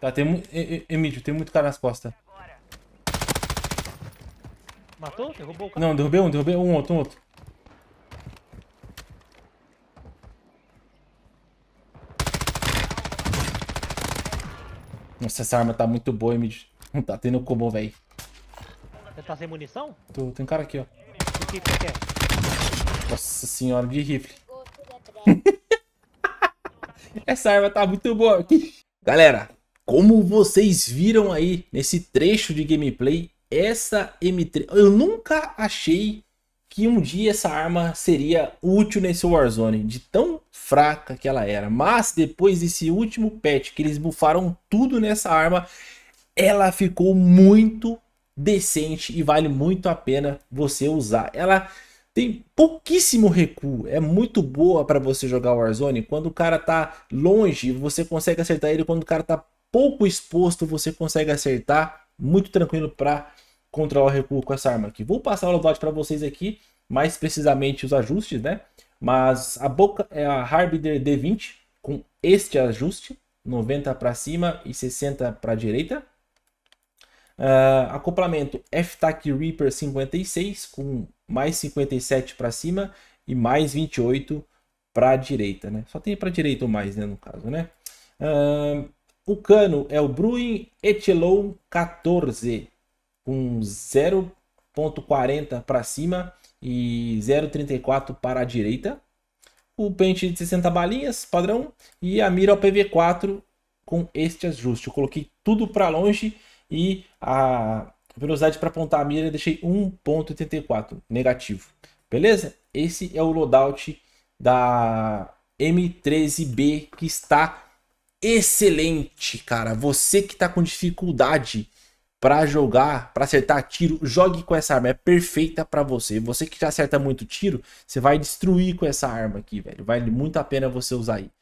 Tá, tem muito. Emílio, tem muito cara nas costas. Matou? Derrubou o cara? Não, derrubei um, derrubei um outro, um outro. Nossa, essa arma tá muito boa, Emid. Não tá tendo combo, velho. Você tá sem munição? Tô, tem um cara aqui, ó. O que Nossa senhora, de rifle. essa arma tá muito boa aqui. Galera, como vocês viram aí nesse trecho de gameplay, essa M3... Eu nunca achei que um dia essa arma seria útil nesse Warzone, de tão fraca que ela era. Mas depois desse último patch, que eles bufaram tudo nessa arma, ela ficou muito decente e vale muito a pena você usar. Ela tem pouquíssimo recuo, é muito boa para você jogar Warzone quando o cara tá longe, você consegue acertar ele quando o cara tá pouco exposto, você consegue acertar muito tranquilo para controlar o recuo com essa arma aqui. Vou passar o loadout para vocês aqui, mais precisamente os ajustes, né? Mas a boca é a Harbinger D20 com este ajuste, 90 para cima e 60 para direita. Uh, acoplamento F-TAC Reaper 56 com mais 57 para cima e mais 28 para direita, né? Só tem para direita ou mais, né, no caso, né? Uh, o cano é o Bruin Echelon 14, com 0.40 para cima e 0.34 para a direita. O pente de 60 balinhas, padrão, e a mira ao é PV4 com este ajuste. Eu coloquei tudo para longe e a velocidade para apontar a mira eu deixei 1.84, negativo. Beleza? Esse é o loadout da M13B que está excelente, cara. Você que tá com dificuldade para jogar, para acertar tiro, jogue com essa arma, é perfeita para você. Você que já acerta muito tiro, você vai destruir com essa arma aqui, velho. Vale muito a pena você usar aí.